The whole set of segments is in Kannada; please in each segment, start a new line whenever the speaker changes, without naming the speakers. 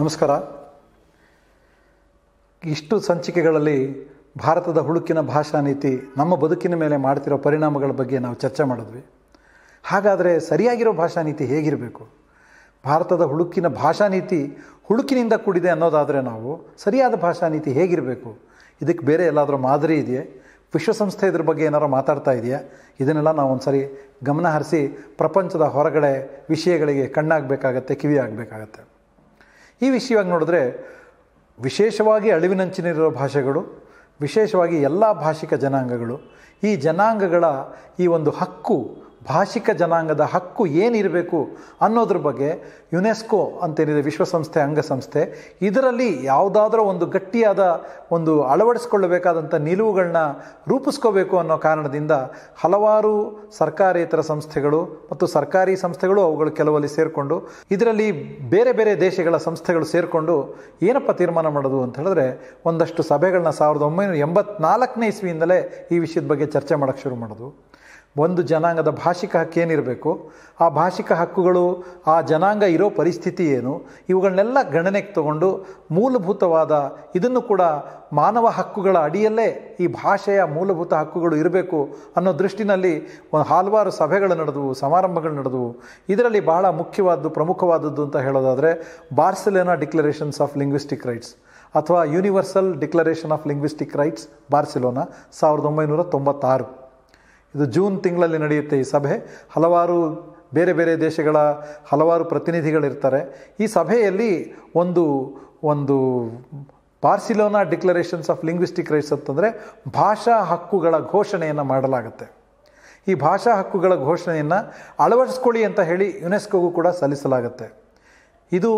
ನಮಸ್ಕಾರ ಇಷ್ಟು ಸಂಚಿಕೆಗಳಲ್ಲಿ ಭಾರತದ ಹುಳುಕಿನ ಭಾಷಾ ನೀತಿ ನಮ್ಮ ಬದುಕಿನ ಮೇಲೆ ಮಾಡ್ತಿರೋ ಪರಿಣಾಮಗಳ ಬಗ್ಗೆ ನಾವು ಚರ್ಚೆ ಮಾಡಿದ್ವಿ ಹಾಗಾದರೆ ಸರಿಯಾಗಿರೋ ಭಾಷಾ ನೀತಿ ಹೇಗಿರಬೇಕು ಭಾರತದ ಹುಳುಕಿನ ಭಾಷಾ ನೀತಿ ಹುಡುಕಿನಿಂದ ಕೂಡಿದೆ ಅನ್ನೋದಾದರೆ ನಾವು ಸರಿಯಾದ ಭಾಷಾ ನೀತಿ ಹೇಗಿರಬೇಕು ಇದಕ್ಕೆ ಬೇರೆ ಎಲ್ಲಾದರೂ ಮಾದರಿ ಇದೆಯೇ ವಿಶ್ವಸಂಸ್ಥೆ ಇದ್ರ ಬಗ್ಗೆ ಏನಾದರೂ ಮಾತಾಡ್ತಾ ಇದೆಯಾ ಇದನ್ನೆಲ್ಲ ನಾವು ಒಂದು ಸರಿ ಗಮನ ಹರಿಸಿ ಪ್ರಪಂಚದ ಹೊರಗಡೆ ವಿಷಯಗಳಿಗೆ ಕಣ್ಣಾಗಬೇಕಾಗತ್ತೆ ಕಿವಿ ಆಗಬೇಕಾಗತ್ತೆ ಈ ವಿಷಯವಾಗಿ ನೋಡಿದ್ರೆ ವಿಶೇಷವಾಗಿ ಅಳಿವಿನಂಚಿನಲ್ಲಿರೋ ಭಾಷೆಗಳು ವಿಶೇಷವಾಗಿ ಎಲ್ಲ ಭಾಷಿಕ ಜನಾಂಗಗಳು ಈ ಜನಾಂಗಗಳ ಈ ಒಂದು ಹಕ್ಕು ಭಾಷಿಕ ಜನಾಂಗದ ಹಕ್ಕು ಏನಿರಬೇಕು ಅನ್ನೋದ್ರ ಬಗ್ಗೆ ಯುನೆಸ್ಕೋ ಅಂತೇನಿದೆ ವಿಶ್ವಸಂಸ್ಥೆ ಅಂಗಸಂಸ್ಥೆ ಇದರಲ್ಲಿ ಯಾವುದಾದ್ರೂ ಒಂದು ಗಟ್ಟಿಯಾದ ಒಂದು ಅಳವಡಿಸ್ಕೊಳ್ಳಬೇಕಾದಂಥ ನಿಲುವುಗಳನ್ನ ರೂಪಿಸ್ಕೋಬೇಕು ಅನ್ನೋ ಕಾರಣದಿಂದ ಹಲವಾರು ಸರ್ಕಾರೇತರ ಸಂಸ್ಥೆಗಳು ಮತ್ತು ಸರ್ಕಾರಿ ಸಂಸ್ಥೆಗಳು ಅವುಗಳು ಕೆಲವಲ್ಲಿ ಸೇರಿಕೊಂಡು ಇದರಲ್ಲಿ ಬೇರೆ ಬೇರೆ ದೇಶಗಳ ಸಂಸ್ಥೆಗಳು ಸೇರಿಕೊಂಡು ಏನಪ್ಪ ತೀರ್ಮಾನ ಮಾಡೋದು ಅಂತ ಹೇಳಿದ್ರೆ ಒಂದಷ್ಟು ಸಭೆಗಳನ್ನ ಸಾವಿರದ ಒಂಬೈನೂರ ಎಂಬತ್ನಾಲ್ಕನೇ ಇಸ್ವಿಯಿಂದಲೇ ಈ ವಿಷಯದ ಬಗ್ಗೆ ಚರ್ಚೆ ಮಾಡೋಕ್ಕೆ ಶುರು ಮಾಡೋದು ಒಂದು ಜನಾಂಗದ ಭಾಷಿಕ ಹಕ್ಕೇನಿರಬೇಕು ಆ ಭಾಷಿಕ ಹಕ್ಕುಗಳು ಆ ಜನಾಂಗ ಇರೋ ಪರಿಸ್ಥಿತಿ ಏನು ಇವುಗಳನ್ನೆಲ್ಲ ಗಣನೆಗೆ ತಗೊಂಡು ಮೂಲಭೂತವಾದ ಇದನ್ನು ಕೂಡ ಮಾನವ ಹಕ್ಕುಗಳ ಅಡಿಯಲ್ಲೇ ಈ ಭಾಷೆಯ ಮೂಲಭೂತ ಹಕ್ಕುಗಳು ಇರಬೇಕು ಅನ್ನೋ ದೃಷ್ಟಿನಲ್ಲಿ ಹಲವಾರು ಸಭೆಗಳು ನಡೆದವು ಸಮಾರಂಭಗಳು ನಡೆದವು ಇದರಲ್ಲಿ ಬಹಳ ಮುಖ್ಯವಾದದ್ದು ಪ್ರಮುಖವಾದದ್ದು ಅಂತ ಹೇಳೋದಾದರೆ Barcelona declarations of linguistic rights ಅಥವಾ universal declaration of linguistic rights Barcelona ಸಾವಿರದ ಒಂಬೈನೂರ ತೊಂಬತ್ತಾರು ಇದು ಜೂನ್ ತಿಂಗಳಲ್ಲಿ ನಡೆಯುತ್ತೆ ಈ ಸಭೆ ಹಲವಾರು ಬೇರೆ ಬೇರೆ ದೇಶಗಳ ಹಲವಾರು ಪ್ರತಿನಿಧಿಗಳಿರ್ತಾರೆ ಈ ಸಭೆಯಲ್ಲಿ ಒಂದು ಒಂದು Barcelona declarations of linguistic rights ಅಂತಂದರೆ ಭಾಷಾ ಹಕ್ಕುಗಳ ಘೋಷಣೆಯನ್ನು ಮಾಡಲಾಗುತ್ತೆ ಈ ಭಾಷಾ ಹಕ್ಕುಗಳ ಘೋಷಣೆಯನ್ನು ಅಳವಡಿಸ್ಕೊಳ್ಳಿ ಅಂತ ಹೇಳಿ ಯುನೆಸ್ಕೋಗೂ ಕೂಡ ಸಲ್ಲಿಸಲಾಗುತ್ತೆ ಇದು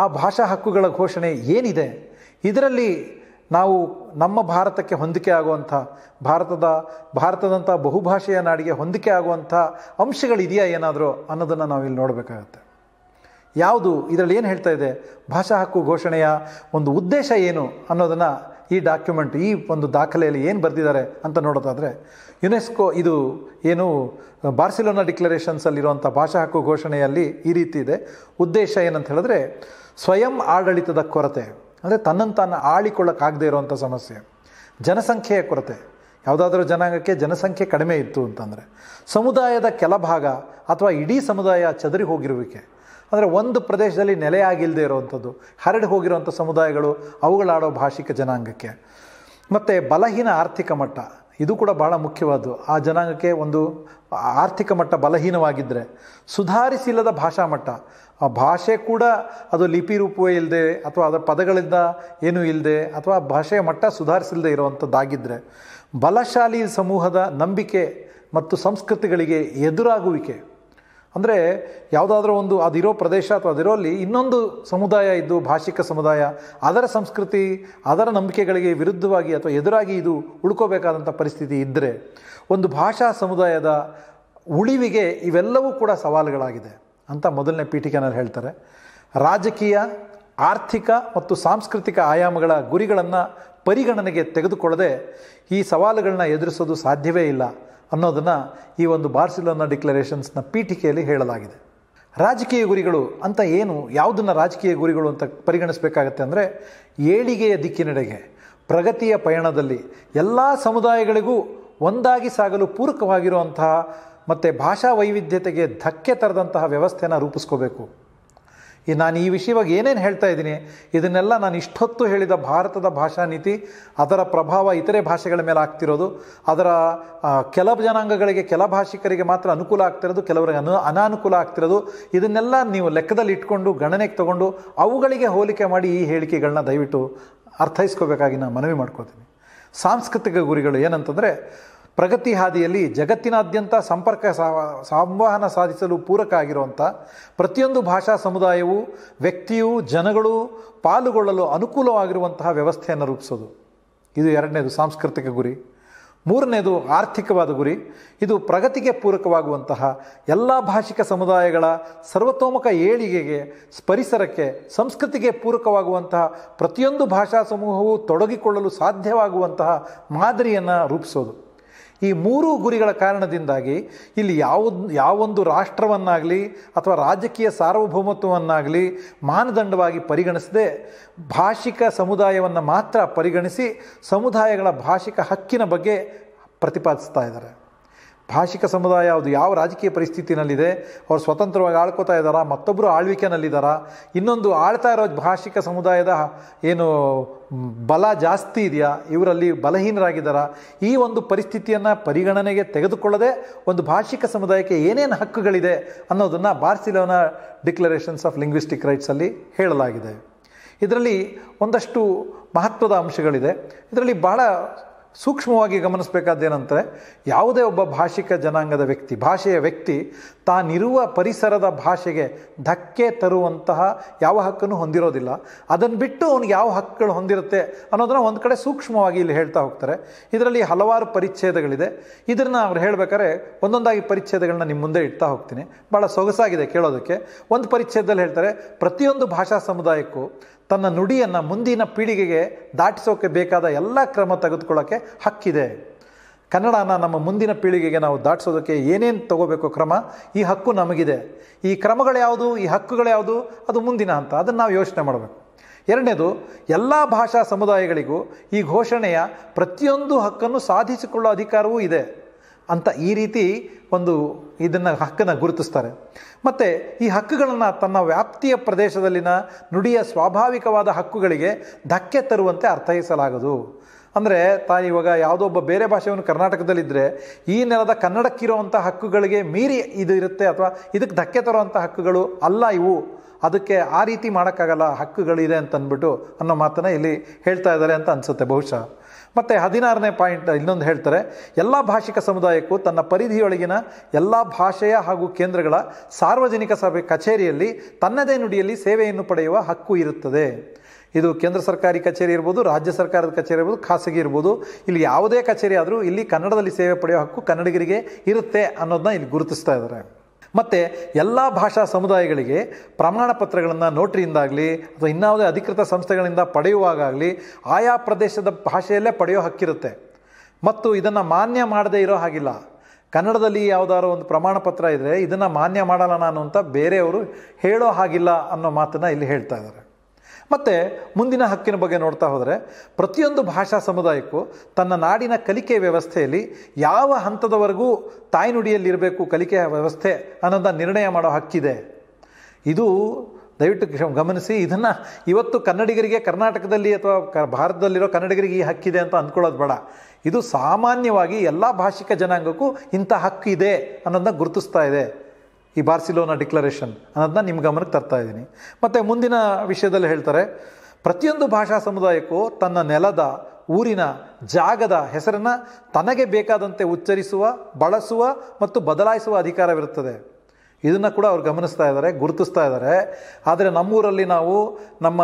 ಆ ಭಾಷಾ ಹಕ್ಕುಗಳ ಘೋಷಣೆ ಏನಿದೆ ಇದರಲ್ಲಿ ನಾವು ನಮ್ಮ ಭಾರತಕ್ಕೆ ಹೊಂದಿಕೆ ಆಗುವಂಥ ಭಾರತದ ಭಾರತದಂಥ ಬಹುಭಾಷೆಯ ನಾಡಿಗೆ ಹೊಂದಿಕೆ ಆಗುವಂಥ ಅಂಶಗಳಿದೆಯಾ ಏನಾದರೂ ಅನ್ನೋದನ್ನು ನಾವಿಲ್ಲಿ ನೋಡಬೇಕಾಗತ್ತೆ ಯಾವುದು ಇದರಲ್ಲಿ ಏನು ಹೇಳ್ತಾ ಇದೆ ಭಾಷಾ ಹಕ್ಕು ಘೋಷಣೆಯ ಒಂದು ಉದ್ದೇಶ ಏನು ಅನ್ನೋದನ್ನು ಈ ಡಾಕ್ಯುಮೆಂಟ್ ಈ ಒಂದು ದಾಖಲೆಯಲ್ಲಿ ಏನು ಬರೆದಿದ್ದಾರೆ ಅಂತ ನೋಡೋದಾದರೆ ಯುನೆಸ್ಕೋ ಇದು ಏನು ಬಾರ್ಸಿಲೋನಾ ಡಿಕ್ಲರೇಷನ್ಸಲ್ಲಿರುವಂಥ ಭಾಷಾ ಹಕ್ಕು ಘೋಷಣೆಯಲ್ಲಿ ಈ ರೀತಿ ಇದೆ ಉದ್ದೇಶ ಏನಂತ ಹೇಳಿದ್ರೆ ಸ್ವಯಂ ಆಡಳಿತದ ಕೊರತೆ ಅಂದರೆ ತನ್ನನ್ನು ತಾನು ಆಳಿಕೊಳ್ಳೋಕ್ಕಾಗದೇ ಇರುವಂಥ ಸಮಸ್ಯೆ ಜನಸಂಖ್ಯೆಯ ಕೊರತೆ ಯಾವುದಾದ್ರೂ ಜನಾಂಗಕ್ಕೆ ಜನಸಂಖ್ಯೆ ಕಡಿಮೆ ಇತ್ತು ಅಂತಂದರೆ ಸಮುದಾಯದ ಕೆಲ ಭಾಗ ಅಥವಾ ಇಡೀ ಸಮುದಾಯ ಚದರಿ ಹೋಗಿರುವಿಕೆ ಅಂದರೆ ಒಂದು ಪ್ರದೇಶದಲ್ಲಿ ನೆಲೆಯಾಗಿಲ್ಲದೆ ಇರೋವಂಥದ್ದು ಹರಡಿ ಹೋಗಿರುವಂಥ ಸಮುದಾಯಗಳು ಅವುಗಳಾಡೋ ಭಾಷಿಕ ಜನಾಂಗಕ್ಕೆ ಮತ್ತು ಬಲಹೀನ ಆರ್ಥಿಕ ಮಟ್ಟ ಇದು ಕೂಡ ಭಾಳ ಮುಖ್ಯವಾದ್ದು ಆ ಜನಾಂಗಕ್ಕೆ ಒಂದು ಆರ್ಥಿಕ ಮಟ್ಟ ಬಲಹೀನವಾಗಿದ್ದರೆ ಸುಧಾರಿಸಿಲ್ಲದ ಭಾಷಾ ಮಟ್ಟ ಆ ಭಾಷೆ ಕೂಡ ಅದು ಲಿಪಿ ರೂಪವೇ ಇಲ್ಲದೆ ಅಥವಾ ಅದರ ಪದಗಳಿಂದ ಏನೂ ಇಲ್ಲದೆ ಅಥವಾ ಭಾಷೆಯ ಮಟ್ಟ ಸುಧಾರಿಸಲ್ದೇ ಇರುವಂಥದ್ದಾಗಿದ್ದರೆ ಬಲಶಾಲಿ ಸಮೂಹದ ನಂಬಿಕೆ ಮತ್ತು ಸಂಸ್ಕೃತಿಗಳಿಗೆ ಎದುರಾಗುವಿಕೆ ಅಂದರೆ ಯಾವುದಾದ್ರೂ ಒಂದು ಅದಿರೋ ಪ್ರದೇಶ ಅಥವಾ ಅದಿರೋಲ್ಲಿ ಇನ್ನೊಂದು ಸಮುದಾಯ ಇದ್ದು ಭಾಷಿಕ ಸಮುದಾಯ ಅದರ ಸಂಸ್ಕೃತಿ ಅದರ ನಂಬಿಕೆಗಳಿಗೆ ವಿರುದ್ಧವಾಗಿ ಅಥವಾ ಎದುರಾಗಿ ಇದು ಉಳ್ಕೋಬೇಕಾದಂಥ ಪರಿಸ್ಥಿತಿ ಇದ್ದರೆ ಒಂದು ಭಾಷಾ ಸಮುದಾಯದ ಉಳಿವಿಗೆ ಇವೆಲ್ಲವೂ ಕೂಡ ಸವಾಲುಗಳಾಗಿದೆ ಅಂತ ಮೊದಲನೇ ಪೀಠಿಕೆನಲ್ಲಿ ಹೇಳ್ತಾರೆ ರಾಜಕೀಯ ಆರ್ಥಿಕ ಮತ್ತು ಸಾಂಸ್ಕೃತಿಕ ಆಯಾಮಗಳ ಗುರಿಗಳನ್ನು ಪರಿಗಣನೆಗೆ ತೆಗೆದುಕೊಳ್ಳದೆ ಈ ಸವಾಲುಗಳನ್ನ ಎದುರಿಸೋದು ಸಾಧ್ಯವೇ ಇಲ್ಲ ಅನ್ನೋದನ್ನು ಈ ಒಂದು ಬಾರ್ಸಿಲೋನಾ ಡಿಕ್ಲರೇಷನ್ಸ್ನ ಪೀಠಿಕೆಯಲ್ಲಿ ಹೇಳಲಾಗಿದೆ ರಾಜಕೀಯ ಗುರಿಗಳು ಅಂತ ಏನು ಯಾವುದನ್ನು ರಾಜಕೀಯ ಗುರಿಗಳು ಅಂತ ಪರಿಗಣಿಸಬೇಕಾಗತ್ತೆ ಅಂದರೆ ಏಳಿಗೆಯ ದಿಕ್ಕಿನೆಡೆಗೆ ಪ್ರಗತಿಯ ಪಯಣದಲ್ಲಿ ಎಲ್ಲ ಸಮುದಾಯಗಳಿಗೂ ಒಂದಾಗಿ ಸಾಗಲು ಪೂರಕವಾಗಿರುವಂತಹ ಮತ್ತು ಭಾಷಾ ವೈವಿಧ್ಯತೆಗೆ ಧಕ್ಕೆ ತರದಂತಹ ವ್ಯವಸ್ಥೆನ ರೂಪಿಸ್ಕೋಬೇಕು ಈ ನಾನು ಈ ವಿಷಯವಾಗಿ ಏನೇನು ಹೇಳ್ತಾ ಇದ್ದೀನಿ ಇದನ್ನೆಲ್ಲ ನಾನು ಇಷ್ಟೊತ್ತು ಹೇಳಿದ ಭಾರತದ ಭಾಷಾ ನೀತಿ ಅದರ ಪ್ರಭಾವ ಇತರೆ ಭಾಷೆಗಳ ಮೇಲೆ ಆಗ್ತಿರೋದು ಅದರ ಕೆಲ ಜನಾಂಗಗಳಿಗೆ ಕೆಲ ಭಾಷಿಕರಿಗೆ ಮಾತ್ರ ಅನುಕೂಲ ಆಗ್ತಿರೋದು ಕೆಲವರಿಗೆ ಅನು ಅನಾನುಕೂಲ ಆಗ್ತಿರೋದು ಇದನ್ನೆಲ್ಲ ನೀವು ಲೆಕ್ಕದಲ್ಲಿ ಇಟ್ಕೊಂಡು ಗಣನೆಗೆ ತಗೊಂಡು ಅವುಗಳಿಗೆ ಹೋಲಿಕೆ ಮಾಡಿ ಈ ಹೇಳಿಕೆಗಳನ್ನ ದಯವಿಟ್ಟು ಅರ್ಥೈಸ್ಕೋಬೇಕಾಗಿ ನಾನು ಮನವಿ ಮಾಡ್ಕೋತೀನಿ ಸಾಂಸ್ಕೃತಿಕ ಗುರಿಗಳು ಏನಂತಂದರೆ ಪ್ರಗತಿ ಹಾದಿಯಲ್ಲಿ ಜಗತ್ತಿನಾದ್ಯಂತ ಸಂಪರ್ಕ ಸಂವಹನ ಸಾಧಿಸಲು ಪೂರಕ ಆಗಿರುವಂಥ ಪ್ರತಿಯೊಂದು ಭಾಷಾ ಸಮುದಾಯವು ವ್ಯಕ್ತಿಯು ಜನಗಳು ಪಾಲುಗೊಳ್ಳಲು ಅನುಕೂಲವಾಗಿರುವಂತಹ ವ್ಯವಸ್ಥೆಯನ್ನು ರೂಪಿಸೋದು ಇದು ಎರಡನೇದು ಸಾಂಸ್ಕೃತಿಕ ಗುರಿ ಮೂರನೇದು ಆರ್ಥಿಕವಾದ ಗುರಿ ಇದು ಪ್ರಗತಿಗೆ ಪೂರಕವಾಗುವಂತಹ ಎಲ್ಲ ಭಾಷಿಕ ಸಮುದಾಯಗಳ ಸರ್ವತೋಮುಖ ಏಳಿಗೆಗೆ ಪರಿಸರಕ್ಕೆ ಸಂಸ್ಕೃತಿಗೆ ಪೂರಕವಾಗುವಂತಹ ಪ್ರತಿಯೊಂದು ಭಾಷಾ ಸಮೂಹವು ತೊಡಗಿಕೊಳ್ಳಲು ಸಾಧ್ಯವಾಗುವಂತಹ ಮಾದರಿಯನ್ನು ರೂಪಿಸೋದು ಈ ಮೂರೂ ಗುರಿಗಳ ಕಾರಣದಿಂದಾಗಿ ಇಲ್ಲಿ ಯಾವ ಯಾವೊಂದು ರಾಷ್ಟ್ರವನ್ನಾಗಲಿ ಅಥವಾ ರಾಜಕೀಯ ಸಾರ್ವಭೌಮತ್ವವನ್ನಾಗಲಿ ಮಾನದಂಡವಾಗಿ ಪರಿಗಣಿಸದೆ ಭಾಷಿಕ ಸಮುದಾಯವನ್ನು ಮಾತ್ರ ಪರಿಗಣಿಸಿ ಸಮುದಾಯಗಳ ಭಾಷಿಕ ಹಕ್ಕಿನ ಬಗ್ಗೆ ಪ್ರತಿಪಾದಿಸ್ತಾ ಇದ್ದಾರೆ ಭಾಷಿಕ ಸಮುದಾಯ ಅದು ಯಾವ ರಾಜಕೀಯ ಪರಿಸ್ಥಿತಿನಲ್ಲಿದೆ ಅವ್ರು ಸ್ವತಂತ್ರವಾಗಿ ಆಳ್ಕೋತಾ ಇದ್ದಾರಾ ಮತ್ತೊಬ್ಬರು ಆಳ್ವಿಕೆನಲ್ಲಿದ್ದಾರಾ ಇನ್ನೊಂದು ಆಳ್ತಾ ಇರೋ ಭಾಷಿಕ ಸಮುದಾಯದ ಏನು ಬಲ ಜಾಸ್ತಿ ಇದೆಯಾ ಇವರಲ್ಲಿ ಬಲಹೀನರಾಗಿದ್ದಾರಾ ಈ ಒಂದು ಪರಿಸ್ಥಿತಿಯನ್ನು ಪರಿಗಣನೆಗೆ ತೆಗೆದುಕೊಳ್ಳದೆ ಒಂದು ಭಾಷಿಕ ಸಮುದಾಯಕ್ಕೆ ಏನೇನು ಹಕ್ಕುಗಳಿದೆ ಅನ್ನೋದನ್ನು ಬಾರ್ಸಿಲೋನಾ ಡಿಕ್ಲರೇಷನ್ಸ್ ಆಫ್ ಲಿಂಗ್ವಿಸ್ಟಿಕ್ ರೈಟ್ಸಲ್ಲಿ ಹೇಳಲಾಗಿದೆ ಇದರಲ್ಲಿ ಒಂದಷ್ಟು ಮಹತ್ವದ ಅಂಶಗಳಿದೆ ಇದರಲ್ಲಿ ಬಹಳ ಸೂಕ್ಷ್ಮವಾಗಿ ಗಮನಿಸಬೇಕಾದೇನಂತಾರೆ ಯಾವುದೇ ಒಬ್ಬ ಭಾಷಿಕ ಜನಾಂಗದ ವ್ಯಕ್ತಿ ಭಾಷೆಯ ವ್ಯಕ್ತಿ ತಾನಿರುವ ಪರಿಸರದ ಭಾಷೆಗೆ ಧಕ್ಕೆ ತರುವಂತಹ ಯಾವ ಹಕ್ಕನ್ನು ಹೊಂದಿರೋದಿಲ್ಲ ಅದನ್ನು ಬಿಟ್ಟು ಅವ್ನಿಗೆ ಯಾವ ಹಕ್ಕುಗಳು ಹೊಂದಿರುತ್ತೆ ಅನ್ನೋದನ್ನು ಒಂದು ಕಡೆ ಸೂಕ್ಷ್ಮವಾಗಿ ಇಲ್ಲಿ ಹೇಳ್ತಾ ಹೋಗ್ತಾರೆ ಇದರಲ್ಲಿ ಹಲವಾರು ಪರಿಚ್ಛೇದಗಳಿದೆ ಇದನ್ನು ಅವ್ರು ಹೇಳಬೇಕಾದ್ರೆ ಒಂದೊಂದಾಗಿ ಪರಿಚ್ಛೇದಗಳನ್ನ ನಿಮ್ಮ ಮುಂದೆ ಇಡ್ತಾ ಹೋಗ್ತೀನಿ ಭಾಳ ಸೊಗಸಾಗಿದೆ ಕೇಳೋದಕ್ಕೆ ಒಂದು ಪರಿಚ್ಛೇದದಲ್ಲಿ ಹೇಳ್ತಾರೆ ಪ್ರತಿಯೊಂದು ಭಾಷಾ ಸಮುದಾಯಕ್ಕೂ ತನ್ನ ನುಡಿಯನ್ನು ಮುಂದಿನ ಪೀಳಿಗೆಗೆ ದಾಟಿಸೋಕೆ ಬೇಕಾದ ಎಲ್ಲ ಕ್ರಮ ತೆಗೆದುಕೊಳ್ಳೋಕ್ಕೆ ಹಕ್ಕಿದೆ ಕನ್ನಡನ ನಮ್ಮ ಮುಂದಿನ ಪೀಳಿಗೆಗೆ ನಾವು ದಾಟಿಸೋದಕ್ಕೆ ಏನೇನು ತಗೋಬೇಕು ಕ್ರಮ ಈ ಹಕ್ಕು ನಮಗಿದೆ ಈ ಕ್ರಮಗಳು ಯಾವುದು ಈ ಹಕ್ಕುಗಳು ಯಾವುದು ಅದು ಮುಂದಿನ ಅಂತ ಅದನ್ನು ನಾವು ಯೋಚನೆ ಮಾಡಬೇಕು ಎರಡನೇದು ಎಲ್ಲ ಭಾಷಾ ಸಮುದಾಯಗಳಿಗೂ ಈ ಘೋಷಣೆಯ ಪ್ರತಿಯೊಂದು ಹಕ್ಕನ್ನು ಸಾಧಿಸಿಕೊಳ್ಳೋ ಅಧಿಕಾರವೂ ಇದೆ ಅಂತ ಈ ರೀತಿ ಒಂದು ಇದನ್ನು ಹಕ್ಕನ್ನು ಗುರುತಿಸ್ತಾರೆ ಮತ್ತು ಈ ಹಕ್ಕುಗಳನ್ನು ತನ್ನ ವ್ಯಾಪ್ತಿಯ ಪ್ರದೇಶದಲ್ಲಿನ ನುಡಿಯ ಸ್ವಾಭಾವಿಕವಾದ ಹಕ್ಕುಗಳಿಗೆ ಧಕ್ಕೆ ತರುವಂತೆ ಅರ್ಥೈಸಲಾಗದು ಅಂದರೆ ತಾ ಇವಾಗ ಯಾವುದೋ ಒಬ್ಬ ಬೇರೆ ಭಾಷೆಯನ್ನು ಕರ್ನಾಟಕದಲ್ಲಿದ್ದರೆ ಈ ನೆಲದ ಕನ್ನಡಕ್ಕಿರುವಂಥ ಹಕ್ಕುಗಳಿಗೆ ಮೀರಿ ಇದು ಇರುತ್ತೆ ಅಥವಾ ಇದಕ್ಕೆ ಧಕ್ಕೆ ತರುವಂಥ ಹಕ್ಕುಗಳು ಅಲ್ಲ ಇವು ಅದಕ್ಕೆ ಆ ರೀತಿ ಮಾಡೋಕ್ಕಾಗಲ್ಲ ಹಕ್ಕುಗಳಿದೆ ಅಂತ ಅಂದ್ಬಿಟ್ಟು ಅನ್ನೋ ಮಾತನ್ನು ಇಲ್ಲಿ ಹೇಳ್ತಾ ಇದ್ದಾರೆ ಅಂತ ಅನಿಸುತ್ತೆ ಬಹುಶಃ ಮತ್ತು ಹದಿನಾರನೇ ಪಾಯಿಂಟ್ ಇನ್ನೊಂದು ಹೇಳ್ತಾರೆ ಎಲ್ಲ ಭಾಷಿಕ ಸಮುದಾಯಕ್ಕೂ ತನ್ನ ಪರಿಧಿಯೊಳಗಿನ ಎಲ್ಲ ಭಾಷೆಯ ಹಾಗೂ ಕೇಂದ್ರಗಳ ಸಾರ್ವಜನಿಕ ಸಭೆ ಕಚೇರಿಯಲ್ಲಿ ತನ್ನದೇ ನುಡಿಯಲ್ಲಿ ಸೇವೆಯನ್ನು ಪಡೆಯುವ ಹಕ್ಕು ಇರುತ್ತದೆ ಇದು ಕೇಂದ್ರ ಸರ್ಕಾರಿ ಕಚೇರಿ ಇರ್ಬೋದು ರಾಜ್ಯ ಸರ್ಕಾರದ ಕಚೇರಿ ಇರ್ಬೋದು ಖಾಸಗಿ ಇರ್ಬೋದು ಇಲ್ಲಿ ಯಾವುದೇ ಕಚೇರಿ ಆದರೂ ಇಲ್ಲಿ ಕನ್ನಡದಲ್ಲಿ ಸೇವೆ ಪಡೆಯುವ ಹಕ್ಕು ಕನ್ನಡಿಗರಿಗೆ ಇರುತ್ತೆ ಅನ್ನೋದನ್ನ ಇಲ್ಲಿ ಗುರುತಿಸ್ತಾ ಇದ್ದಾರೆ ಮತ್ತು ಎಲ್ಲ ಭಾಷಾ ಸಮುದಾಯಗಳಿಗೆ ಪ್ರಮಾಣ ಪತ್ರಗಳನ್ನು ನೋಟ್ರಿಯಿಂದಾಗಲಿ ಅಥವಾ ಇನ್ನಾವುದೇ ಅಧಿಕೃತ ಸಂಸ್ಥೆಗಳಿಂದ ಪಡೆಯುವಾಗಲಿ ಆಯಾ ಪ್ರದೇಶದ ಭಾಷೆಯಲ್ಲೇ ಪಡೆಯೋ ಹಕ್ಕಿರುತ್ತೆ ಮತ್ತು ಇದನ್ನು ಮಾನ್ಯ ಮಾಡದೇ ಇರೋ ಹಾಗಿಲ್ಲ ಕನ್ನಡದಲ್ಲಿ ಯಾವುದಾದ್ರು ಒಂದು ಪ್ರಮಾಣ ಪತ್ರ ಇದ್ದರೆ ಇದನ್ನು ಮಾನ್ಯ ಮಾಡಲ್ಲ ನಾನು ಅಂತ ಬೇರೆಯವರು ಹೇಳೋ ಹಾಗಿಲ್ಲ ಅನ್ನೋ ಮಾತನ್ನು ಇಲ್ಲಿ ಹೇಳ್ತಾ ಇದ್ದಾರೆ ಮತ್ತು ಮುಂದಿನ ಹಕ್ಕಿನ ಬಗ್ಗೆ ನೋಡ್ತಾ ಹೋದರೆ ಪ್ರತಿಯೊಂದು ಭಾಷಾ ಸಮುದಾಯಕ್ಕೂ ತನ್ನ ನಾಡಿನ ಕಲಿಕೆ ವ್ಯವಸ್ಥೆಯಲ್ಲಿ ಯಾವ ಹಂತದವರೆಗೂ ತಾಯ್ನುಡಿಯಲ್ಲಿರಬೇಕು ಕಲಿಕೆ ವ್ಯವಸ್ಥೆ ಅನ್ನೋದನ್ನು ನಿರ್ಣಯ ಮಾಡೋ ಹಕ್ಕಿದೆ ಇದು ದಯವಿಟ್ಟು ಗಮನಿಸಿ ಇದನ್ನು ಇವತ್ತು ಕನ್ನಡಿಗರಿಗೆ ಕರ್ನಾಟಕದಲ್ಲಿ ಅಥವಾ ಕ ಭಾರತದಲ್ಲಿರೋ ಕನ್ನಡಿಗರಿಗೆ ಈ ಹಕ್ಕಿದೆ ಅಂತ ಅಂದ್ಕೊಳ್ಳೋದು ಬೇಡ ಇದು ಸಾಮಾನ್ಯವಾಗಿ ಎಲ್ಲ ಭಾಷಿಕ ಜನಾಂಗಕ್ಕೂ ಇಂಥ ಹಕ್ಕಿದೆ ಅನ್ನೋದನ್ನ ಗುರುತಿಸ್ತಾ ಇದೆ ಈ ಬಾರ್ಸಿಲೋನಾ ಡಿಕ್ಲರೇಷನ್ ಅನ್ನೋದನ್ನ ನಿಮ್ಮ ಗಮನಕ್ಕೆ ತರ್ತಾ ಇದ್ದೀನಿ ಮತ್ತು ಮುಂದಿನ ವಿಷಯದಲ್ಲಿ ಹೇಳ್ತಾರೆ ಪ್ರತಿಯೊಂದು ಭಾಷಾ ಸಮುದಾಯಕ್ಕೂ ತನ್ನ ನೆಲದ ಊರಿನ ಜಾಗದ ಹೆಸರನ್ನು ತನಗೆ ಬೇಕಾದಂತೆ ಉಚ್ಚರಿಸುವ ಬಳಸುವ ಮತ್ತು ಬದಲಾಯಿಸುವ ಅಧಿಕಾರವಿರುತ್ತದೆ ಇದನ್ನು ಕೂಡ ಅವ್ರು ಗಮನಿಸ್ತಾ ಇದ್ದಾರೆ ಗುರುತಿಸ್ತಾ ಇದ್ದಾರೆ ಆದರೆ ನಮ್ಮೂರಲ್ಲಿ ನಾವು ನಮ್ಮ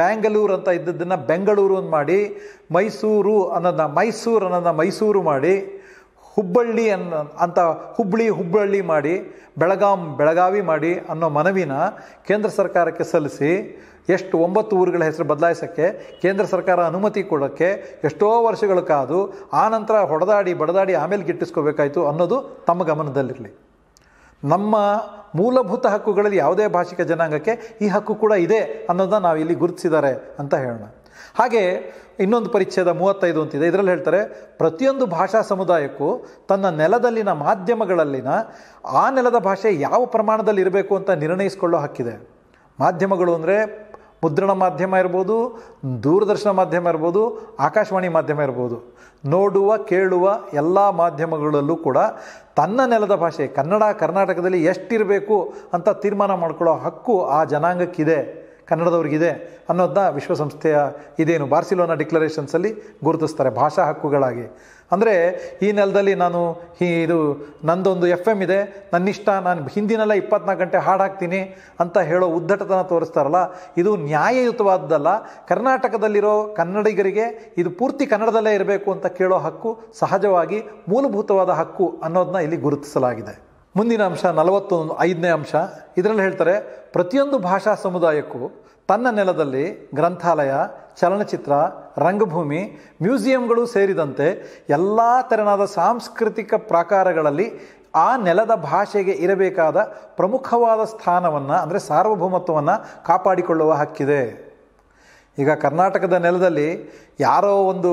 ಬ್ಯಾಂಗಲೂರು ಅಂತ ಇದ್ದದ್ದನ್ನು ಬೆಂಗಳೂರು ಅಂತ ಮಾಡಿ ಮೈಸೂರು ಅನ್ನೋದನ್ನ ಮೈಸೂರು ಅನ್ನೋದನ್ನ ಮೈಸೂರು ಮಾಡಿ ಹುಬ್ಬಳ್ಳಿ ಅನ್ನೋ ಅಂತ ಹುಬ್ಬಳ್ಳಿ ಹುಬ್ಬಳ್ಳಿ ಮಾಡಿ ಬೆಳಗಾಂ ಬೆಳಗಾವಿ ಮಾಡಿ ಅನ್ನೋ ಮನವಿನ ಕೇಂದ್ರ ಸರ್ಕಾರಕ್ಕೆ ಸಲ್ಲಿಸಿ ಎಷ್ಟು ಒಂಬತ್ತು ಊರುಗಳ ಹೆಸರು ಬದಲಾಯಿಸೋಕ್ಕೆ ಕೇಂದ್ರ ಸರ್ಕಾರ ಅನುಮತಿ ಕೊಡೋಕ್ಕೆ ಎಷ್ಟೋ ವರ್ಷಗಳು ಕಾದು ಆನಂತರ ಹೊಡೆದಾಡಿ ಬಡದಾಡಿ ಆಮೇಲೆ ಗಿಟ್ಟಿಸ್ಕೋಬೇಕಾಯಿತು ಅನ್ನೋದು ತಮ್ಮ ಗಮನದಲ್ಲಿರಲಿ ನಮ್ಮ ಮೂಲಭೂತ ಹಕ್ಕುಗಳಲ್ಲಿ ಯಾವುದೇ ಭಾಷಿಕ ಜನಾಂಗಕ್ಕೆ ಈ ಹಕ್ಕು ಕೂಡ ಇದೆ ಅನ್ನೋದನ್ನ ನಾವು ಇಲ್ಲಿ ಗುರುತಿಸಿದ್ದಾರೆ ಅಂತ ಹೇಳೋಣ ಹಾಗೆ ಇನ್ನೊಂದು ಪರಿಚ್ಛೇದ ಮೂವತ್ತೈದು ಅಂತಿದೆ ಇದರಲ್ಲಿ ಹೇಳ್ತಾರೆ ಪ್ರತಿಯೊಂದು ಭಾಷಾ ಸಮುದಾಯಕ್ಕೂ ತನ್ನ ನೆಲದಲ್ಲಿನ ಮಾಧ್ಯಮಗಳಲ್ಲಿನ ಆ ನೆಲದ ಭಾಷೆ ಯಾವ ಪ್ರಮಾಣದಲ್ಲಿ ಇರಬೇಕು ಅಂತ ನಿರ್ಣಯಿಸಿಕೊಳ್ಳೋ ಹಕ್ಕಿದೆ ಮಾಧ್ಯಮಗಳು ಅಂದರೆ ಮುದ್ರಣ ಮಾಧ್ಯಮ ಇರ್ಬೋದು ದೂರದರ್ಶನ ಮಾಧ್ಯಮ ಇರ್ಬೋದು ಆಕಾಶವಾಣಿ ಮಾಧ್ಯಮ ಇರ್ಬೋದು ನೋಡುವ ಕೇಳುವ ಎಲ್ಲ ಮಾಧ್ಯಮಗಳಲ್ಲೂ ಕೂಡ ತನ್ನ ನೆಲದ ಭಾಷೆ ಕನ್ನಡ ಕರ್ನಾಟಕದಲ್ಲಿ ಎಷ್ಟಿರಬೇಕು ಅಂತ ತೀರ್ಮಾನ ಮಾಡ್ಕೊಳ್ಳೋ ಹಕ್ಕು ಆ ಜನಾಂಗಕ್ಕಿದೆ ಕನ್ನಡದವ್ರಿಗಿದೆ ಅನ್ನೋದನ್ನ ವಿಶ್ವಸಂಸ್ಥೆಯ ಇದೇನು ಬಾರ್ಸಿಲೋನಾ ಡಿಕ್ಲರೇಷನ್ಸಲ್ಲಿ ಗುರುತಿಸ್ತಾರೆ ಭಾಷಾ ಹಕ್ಕುಗಳಾಗಿ ಅಂದರೆ ಈ ನೆಲದಲ್ಲಿ ನಾನು ಈ ಇದು ನಂದೊಂದು ಎಫ್ ಎಮ್ ಇದೆ ನನ್ನಿಷ್ಟ ನಾನು ಹಿಂದಿನೆಲ್ಲ ಇಪ್ಪತ್ನಾಲ್ಕು ಗಂಟೆ ಹಾಡು ಹಾಕ್ತೀನಿ ಅಂತ ಹೇಳೋ ಉದ್ದಟತನ ತೋರಿಸ್ತಾರಲ್ಲ ಇದು ನ್ಯಾಯಯುತವಾದ್ದಲ್ಲ ಕರ್ನಾಟಕದಲ್ಲಿರೋ ಕನ್ನಡಿಗರಿಗೆ ಇದು ಪೂರ್ತಿ ಕನ್ನಡದಲ್ಲೇ ಇರಬೇಕು ಅಂತ ಕೇಳೋ ಹಕ್ಕು ಸಹಜವಾಗಿ ಮೂಲಭೂತವಾದ ಹಕ್ಕು ಅನ್ನೋದನ್ನ ಇಲ್ಲಿ ಗುರುತಿಸಲಾಗಿದೆ ಮುಂದಿನ ಅಂಶ ನಲವತ್ತೊಂದು ಐದನೇ ಅಂಶ ಇದರಲ್ಲಿ ಹೇಳ್ತಾರೆ ಪ್ರತಿಯೊಂದು ಭಾಷಾ ಸಮುದಾಯಕ್ಕೂ ತನ್ನ ನೆಲದಲ್ಲಿ ಗ್ರಂಥಾಲಯ ಚಲನಚಿತ್ರ ರಂಗಭೂಮಿ ಮ್ಯೂಸಿಯಂಗಳು ಸೇರಿದಂತೆ ಎಲ್ಲ ತೆರನಾದ ಸಾಂಸ್ಕೃತಿಕ ಪ್ರಾಕಾರಗಳಲ್ಲಿ ಆ ನೆಲದ ಭಾಷೆಗೆ ಇರಬೇಕಾದ ಪ್ರಮುಖವಾದ ಸ್ಥಾನವನ್ನು ಅಂದರೆ ಸಾರ್ವಭೌಮತ್ವವನ್ನು ಕಾಪಾಡಿಕೊಳ್ಳುವ ಹಕ್ಕಿದೆ ಈಗ ಕರ್ನಾಟಕದ ನೆಲದಲ್ಲಿ ಯಾರೋ ಒಂದು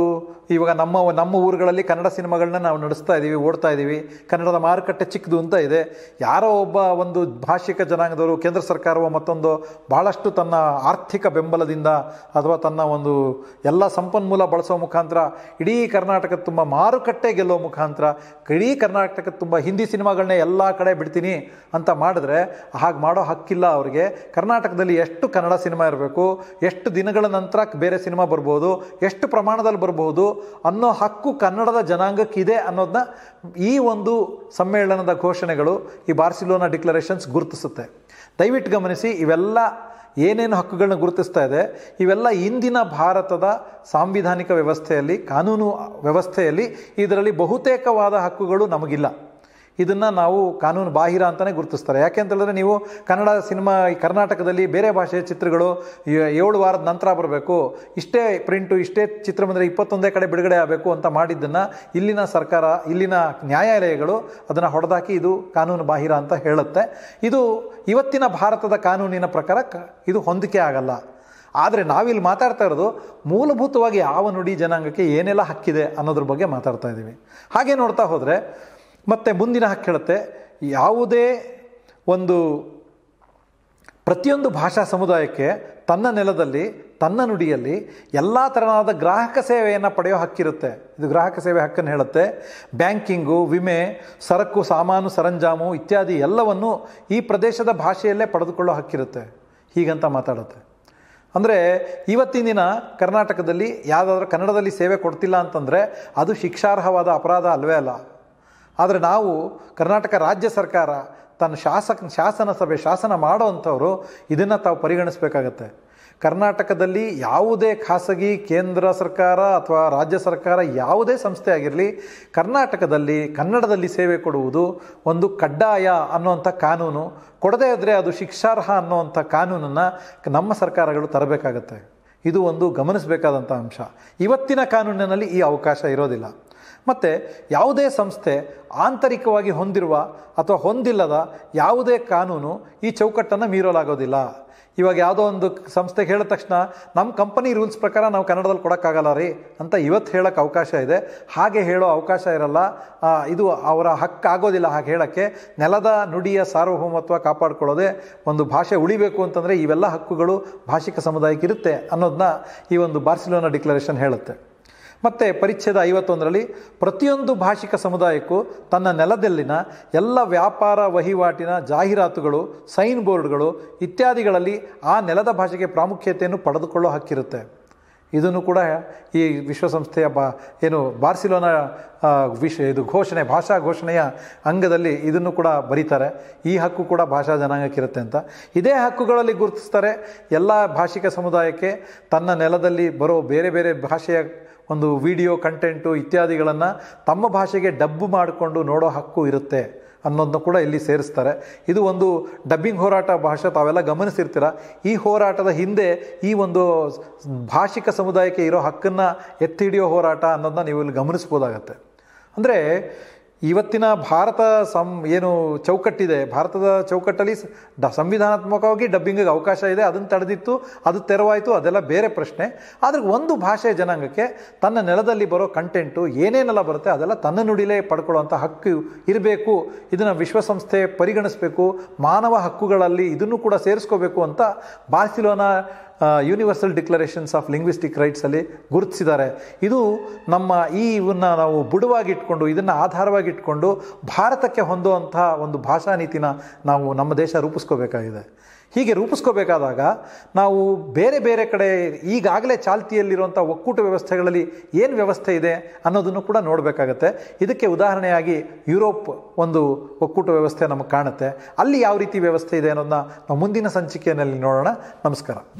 ಇವಾಗ ನಮ್ಮ ನಮ್ಮ ಊರುಗಳಲ್ಲಿ ಕನ್ನಡ ಸಿನಿಮಾಗಳನ್ನ ನಾವು ನಡೆಸ್ತಾ ಇದ್ದೀವಿ ಓಡ್ತಾ ಇದ್ದೀವಿ ಕನ್ನಡದ ಮಾರುಕಟ್ಟೆ ಚಿಕ್ಕದು ಅಂತ ಇದೆ ಯಾರೋ ಒಬ್ಬ ಒಂದು ಭಾಷಿಕ ಜನಾಂಗದವರು ಕೇಂದ್ರ ಸರ್ಕಾರವು ಮತ್ತೊಂದು ಭಾಳಷ್ಟು ತನ್ನ ಆರ್ಥಿಕ ಬೆಂಬಲದಿಂದ ಅಥವಾ ತನ್ನ ಒಂದು ಎಲ್ಲ ಸಂಪನ್ಮೂಲ ಬಳಸೋ ಮುಖಾಂತರ ಇಡೀ ಕರ್ನಾಟಕದ ತುಂಬ ಮಾರುಕಟ್ಟೆ ಗೆಲ್ಲೋ ಮುಖಾಂತರ ಇಡೀ ಕರ್ನಾಟಕದ ತುಂಬ ಹಿಂದಿ ಸಿನಿಮಾಗಳನ್ನೇ ಎಲ್ಲ ಕಡೆ ಬಿಡ್ತೀನಿ ಅಂತ ಮಾಡಿದ್ರೆ ಹಾಗೆ ಮಾಡೋ ಹಕ್ಕಿಲ್ಲ ಅವರಿಗೆ ಕರ್ನಾಟಕದಲ್ಲಿ ಎಷ್ಟು ಕನ್ನಡ ಸಿನಿಮಾ ಇರಬೇಕು ಎಷ್ಟು ದಿನಗಳನ್ನು ನಂತರ ಬೇರೆ ಸಿನಿಮಾ ಬರ್ಬೋದು ಎಷ್ಟು ಪ್ರಮಾಣದಲ್ಲಿ ಬರ್ಬೋದು ಅನ್ನೋ ಹಕ್ಕು ಕನ್ನಡದ ಜನಾಂಗಕ್ಕಿದೆ ಅನ್ನೋದನ್ನ ಈ ಒಂದು ಸಮ್ಮೇಳನದ ಘೋಷಣೆಗಳು ಈ ಬಾರ್ಸಿಲೋನಾ ಡಿಕ್ಲರೇಷನ್ಸ್ ಗುರುತಿಸುತ್ತೆ ದಯವಿಟ್ಟು ಗಮನಿಸಿ ಇವೆಲ್ಲ ಏನೇನು ಹಕ್ಕುಗಳನ್ನ ಗುರುತಿಸ್ತಾ ಇದೆ ಇವೆಲ್ಲ ಇಂದಿನ ಭಾರತದ ಸಾಂವಿಧಾನಿಕ ವ್ಯವಸ್ಥೆಯಲ್ಲಿ ಕಾನೂನು ವ್ಯವಸ್ಥೆಯಲ್ಲಿ ಇದರಲ್ಲಿ ಬಹುತೇಕವಾದ ಹಕ್ಕುಗಳು ನಮಗಿಲ್ಲ ಇದನ್ನು ನಾವು ಕಾನೂನು ಬಾಹಿರ ಅಂತಲೇ ಗುರುತಿಸ್ತಾರೆ ಯಾಕೆ ಅಂತೇಳಿದ್ರೆ ನೀವು ಕನ್ನಡ ಸಿನಿಮಾ ಕರ್ನಾಟಕದಲ್ಲಿ ಬೇರೆ ಭಾಷೆಯ ಚಿತ್ರಗಳು ಏಳು ವಾರದ ನಂತರ ಬರಬೇಕು ಇಷ್ಟೇ ಪ್ರಿಂಟು ಇಷ್ಟೇ ಚಿತ್ರಮಂದಿರ ಇಪ್ಪತ್ತೊಂದೇ ಕಡೆ ಬಿಡುಗಡೆ ಆಗಬೇಕು ಅಂತ ಮಾಡಿದ್ದನ್ನು ಇಲ್ಲಿನ ಸರ್ಕಾರ ಇಲ್ಲಿನ ನ್ಯಾಯಾಲಯಗಳು ಅದನ್ನು ಹೊಡೆದಾಕಿ ಇದು ಕಾನೂನು ಬಾಹಿರ ಅಂತ ಹೇಳುತ್ತೆ ಇದು ಇವತ್ತಿನ ಭಾರತದ ಕಾನೂನಿನ ಪ್ರಕಾರ ಇದು ಹೊಂದಿಕೆ ಆಗಲ್ಲ ಆದರೆ ನಾವಿಲ್ಲಿ ಮಾತಾಡ್ತಾ ಇರೋದು ಮೂಲಭೂತವಾಗಿ ಯಾವ ನುಡಿ ಜನಾಂಗಕ್ಕೆ ಏನೆಲ್ಲ ಹಕ್ಕಿದೆ ಅನ್ನೋದ್ರ ಬಗ್ಗೆ ಮಾತಾಡ್ತಾ ಇದ್ದೀವಿ ಹಾಗೆ ನೋಡ್ತಾ ಹೋದರೆ ಮತ್ತು ಮುಂದಿನ ಹಕ್ಕು ಹೇಳುತ್ತೆ ಯಾವುದೇ ಒಂದು ಪ್ರತಿಯೊಂದು ಭಾಷಾ ಸಮುದಾಯಕ್ಕೆ ತನ್ನ ನೆಲದಲ್ಲಿ ತನ್ನ ನುಡಿಯಲ್ಲಿ ಎಲ್ಲ ಥರನಾದ ಗ್ರಾಹಕ ಸೇವೆಯನ್ನು ಪಡೆಯೋ ಹಕ್ಕಿರುತ್ತೆ ಇದು ಗ್ರಾಹಕ ಸೇವೆ ಹಕ್ಕನ್ನು ಹೇಳುತ್ತೆ ಬ್ಯಾಂಕಿಂಗು ವಿಮೆ ಸರಕು ಸಾಮಾನು ಸರಂಜಾಮು ಇತ್ಯಾದಿ ಎಲ್ಲವನ್ನು ಈ ಪ್ರದೇಶದ ಭಾಷೆಯಲ್ಲೇ ಪಡೆದುಕೊಳ್ಳೋ ಹಕ್ಕಿರುತ್ತೆ ಹೀಗಂತ ಮಾತಾಡುತ್ತೆ ಅಂದರೆ ಇವತ್ತಿನ ದಿನ ಕರ್ನಾಟಕದಲ್ಲಿ ಯಾವುದಾದ್ರೂ ಕನ್ನಡದಲ್ಲಿ ಸೇವೆ ಕೊಡ್ತಿಲ್ಲ ಅಂತಂದರೆ ಅದು ಶಿಕ್ಷಾರ್ಹವಾದ ಅಪರಾಧ ಅಲ್ಲವೇ ಅಲ್ಲ ಆದರೆ ನಾವು ಕರ್ನಾಟಕ ರಾಜ್ಯ ಸರ್ಕಾರ ತನ್ನ ಶಾಸಕ ಶಾಸನ ಸಭೆ ಶಾಸನ ಮಾಡೋವಂಥವ್ರು ಇದನ್ನು ತಾವು ಪರಿಗಣಿಸಬೇಕಾಗತ್ತೆ ಕರ್ನಾಟಕದಲ್ಲಿ ಯಾವುದೇ ಖಾಸಗಿ ಕೇಂದ್ರ ಸರ್ಕಾರ ಅಥವಾ ರಾಜ್ಯ ಸರ್ಕಾರ ಯಾವುದೇ ಸಂಸ್ಥೆ ಆಗಿರಲಿ ಕರ್ನಾಟಕದಲ್ಲಿ ಕನ್ನಡದಲ್ಲಿ ಸೇವೆ ಕೊಡುವುದು ಒಂದು ಕಡ್ಡಾಯ ಅನ್ನುವಂಥ ಕಾನೂನು ಕೊಡದೇ ಇದ್ದರೆ ಅದು ಶಿಕ್ಷಾರ್ಹ ಅನ್ನುವಂಥ ಕಾನೂನನ್ನು ನಮ್ಮ ಸರ್ಕಾರಗಳು ತರಬೇಕಾಗತ್ತೆ ಇದು ಒಂದು ಗಮನಿಸಬೇಕಾದಂಥ ಅಂಶ ಇವತ್ತಿನ ಕಾನೂನಿನಲ್ಲಿ ಈ ಅವಕಾಶ ಇರೋದಿಲ್ಲ ಮತ್ತು ಯಾವುದೇ ಸಂಸ್ಥೆ ಆಂತರಿಕವಾಗಿ ಹೊಂದಿರುವ ಅಥವಾ ಹೊಂದಿಲ್ಲದ ಯಾವುದೇ ಕಾನೂನು ಈ ಚೌಕಟ್ಟನ್ನು ಮೀರಲಾಗೋದಿಲ್ಲ ಇವಾಗ ಯಾವುದೋ ಒಂದು ಸಂಸ್ಥೆಗೆ ಹೇಳಿದ ತಕ್ಷಣ ನಮ್ಮ ಕಂಪನಿ ರೂಲ್ಸ್ ಪ್ರಕಾರ ನಾವು ಕನ್ನಡದಲ್ಲಿ ಕೊಡೋಕ್ಕಾಗಲ್ಲ ರೀ ಅಂತ ಇವತ್ತು ಹೇಳೋಕ್ಕೆ ಅವಕಾಶ ಇದೆ ಹಾಗೆ ಹೇಳೋ ಅವಕಾಶ ಇರಲ್ಲ ಇದು ಅವರ ಹಕ್ಕಾಗೋದಿಲ್ಲ ಹಾಗೆ ಹೇಳೋಕ್ಕೆ ನೆಲದ ನುಡಿಯ ಸಾರ್ವಭೌಮತ್ವ ಕಾಪಾಡಿಕೊಳ್ಳೋದೆ ಒಂದು ಭಾಷೆ ಉಳಿಬೇಕು ಅಂತಂದರೆ ಇವೆಲ್ಲ ಹಕ್ಕುಗಳು ಭಾಷಿಕ ಸಮುದಾಯಕ್ಕೆ ಇರುತ್ತೆ ಅನ್ನೋದನ್ನ ಈ ಒಂದು ಬಾರ್ಸಿಲೋನಾ ಡಿಕ್ಲರೇಷನ್ ಹೇಳುತ್ತೆ ಮತ್ತು ಪರಿಚ್ಛೇದ ಐವತ್ತೊಂದರಲ್ಲಿ ಪ್ರತಿಯೊಂದು ಭಾಷಿಕ ಸಮುದಾಯಕ್ಕೂ ತನ್ನ ನೆಲದಲ್ಲಿನ ಎಲ್ಲ ವ್ಯಾಪಾರ ವಹಿವಾಟಿನ ಜಾಹೀರಾತುಗಳು ಸೈನ್ ಬೋರ್ಡ್ಗಳು ಇತ್ಯಾದಿಗಳಲ್ಲಿ ಆ ನೆಲದ ಭಾಷೆಗೆ ಪ್ರಾಮುಖ್ಯತೆಯನ್ನು ಪಡೆದುಕೊಳ್ಳೋ ಹಕ್ಕಿರುತ್ತೆ ಇದನ್ನು ಕೂಡ ಈ ವಿಶ್ವಸಂಸ್ಥೆಯ ಬಾ ಏನು ಬಾರ್ಸಿಲೋನಾ ವಿಶ್ ಇದು ಘೋಷಣೆ ಭಾಷಾ ಘೋಷಣೆಯ ಅಂಗದಲ್ಲಿ ಇದನ್ನು ಕೂಡ ಬರೀತಾರೆ ಈ ಹಕ್ಕು ಕೂಡ ಭಾಷಾ ಜನಾಂಗಕ್ಕಿರುತ್ತೆ ಅಂತ ಇದೇ ಹಕ್ಕುಗಳಲ್ಲಿ ಗುರುತಿಸ್ತಾರೆ ಎಲ್ಲ ಭಾಷಿಕ ಸಮುದಾಯಕ್ಕೆ ತನ್ನ ನೆಲದಲ್ಲಿ ಬರೋ ಬೇರೆ ಬೇರೆ ಭಾಷೆಯ ಒಂದು ವಿಡಿಯೋ ಕಂಟೆಂಟು ಇತ್ಯಾದಿಗಳನ್ನು ತಮ್ಮ ಭಾಷೆಗೆ ಡಬ್ಬು ಮಾಡಿಕೊಂಡು ನೋಡೋ ಹಕ್ಕು ಇರುತ್ತೆ ಅನ್ನೋದನ್ನು ಕೂಡ ಇಲ್ಲಿ ಸೇರಿಸ್ತಾರೆ ಇದು ಒಂದು ಡಬ್ಬಿಂಗ್ ಹೋರಾಟ ಭಾಷೆ ತಾವೆಲ್ಲ ಗಮನಿಸಿರ್ತೀರ ಈ ಹೋರಾಟದ ಹಿಂದೆ ಈ ಒಂದು ಭಾಷಿಕ ಸಮುದಾಯಕ್ಕೆ ಇರೋ ಹಕ್ಕನ್ನು ಎತ್ತಿ ಹಿಡಿಯೋ ಹೋರಾಟ ಅನ್ನೋದನ್ನ ನೀವು ಇಲ್ಲಿ ಗಮನಿಸ್ಬೋದಾಗತ್ತೆ ಅಂದರೆ ಇವತ್ತಿನ ಭಾರತ ಸಂ ಏನು ಚೌಕಟ್ಟಿದೆ ಭಾರತದ ಚೌಕಟ್ಟಲ್ಲಿ ಡ ಸಂವಿಧಾನಾತ್ಮಕವಾಗಿ ಡಬ್ಬಿಂಗಿಗೆ ಅವಕಾಶ ಇದೆ ಅದನ್ನು ತಡೆದಿತ್ತು ಅದು ತೆರವಾಯಿತು ಅದೆಲ್ಲ ಬೇರೆ ಪ್ರಶ್ನೆ ಆದರೆ ಒಂದು ಭಾಷೆಯ ಜನಾಂಗಕ್ಕೆ ತನ್ನ ನೆಲದಲ್ಲಿ ಬರೋ ಕಂಟೆಂಟು ಏನೇನೆಲ್ಲ ಬರುತ್ತೆ ಅದೆಲ್ಲ ತನ್ನ ನುಡಿಲೇ ಪಡ್ಕೊಳ್ಳುವಂಥ ಹಕ್ಕು ಇರಬೇಕು ಇದನ್ನು ವಿಶ್ವಸಂಸ್ಥೆ ಪರಿಗಣಿಸಬೇಕು ಮಾನವ ಹಕ್ಕುಗಳಲ್ಲಿ ಇದನ್ನು ಕೂಡ ಸೇರಿಸ್ಕೋಬೇಕು ಅಂತ Barcelona universal declarations of linguistic ರೈಟ್ಸಲ್ಲಿ ಗುರುತಿಸಿದ್ದಾರೆ ಇದು ನಮ್ಮ ಈ ಇವನ್ನು ನಾವು ಬುಡವಾಗಿಟ್ಕೊಂಡು ಇದನ್ನು ಆಧಾರವಾಗಿಟ್ಕೊಂಡು ಭಾರತಕ್ಕೆ ಹೊಂದುವಂತಹ ಒಂದು ಭಾಷಾ ನೀತಿನ ನಾವು ನಮ್ಮ ದೇಶ ರೂಪಿಸ್ಕೋಬೇಕಾಗಿದೆ ಹೀಗೆ ರೂಪಿಸ್ಕೋಬೇಕಾದಾಗ ನಾವು ಬೇರೆ ಬೇರೆ ಕಡೆ ಈಗಾಗಲೇ ಚಾಲ್ತಿಯಲ್ಲಿರುವಂಥ ಒಕ್ಕೂಟ ವ್ಯವಸ್ಥೆಗಳಲ್ಲಿ ಏನು ವ್ಯವಸ್ಥೆ ಇದೆ ಅನ್ನೋದನ್ನು ಕೂಡ ನೋಡಬೇಕಾಗತ್ತೆ ಇದಕ್ಕೆ ಉದಾಹರಣೆಯಾಗಿ ಯುರೋಪ್ ಒಂದು ಒಕ್ಕೂಟ ವ್ಯವಸ್ಥೆ ನಮಗೆ ಕಾಣುತ್ತೆ ಅಲ್ಲಿ ಯಾವ ರೀತಿ ವ್ಯವಸ್ಥೆ ಇದೆ ಅನ್ನೋದನ್ನ ನಾವು ಮುಂದಿನ ಸಂಚಿಕೆಯಲ್ಲಿ ನೋಡೋಣ ನಮಸ್ಕಾರ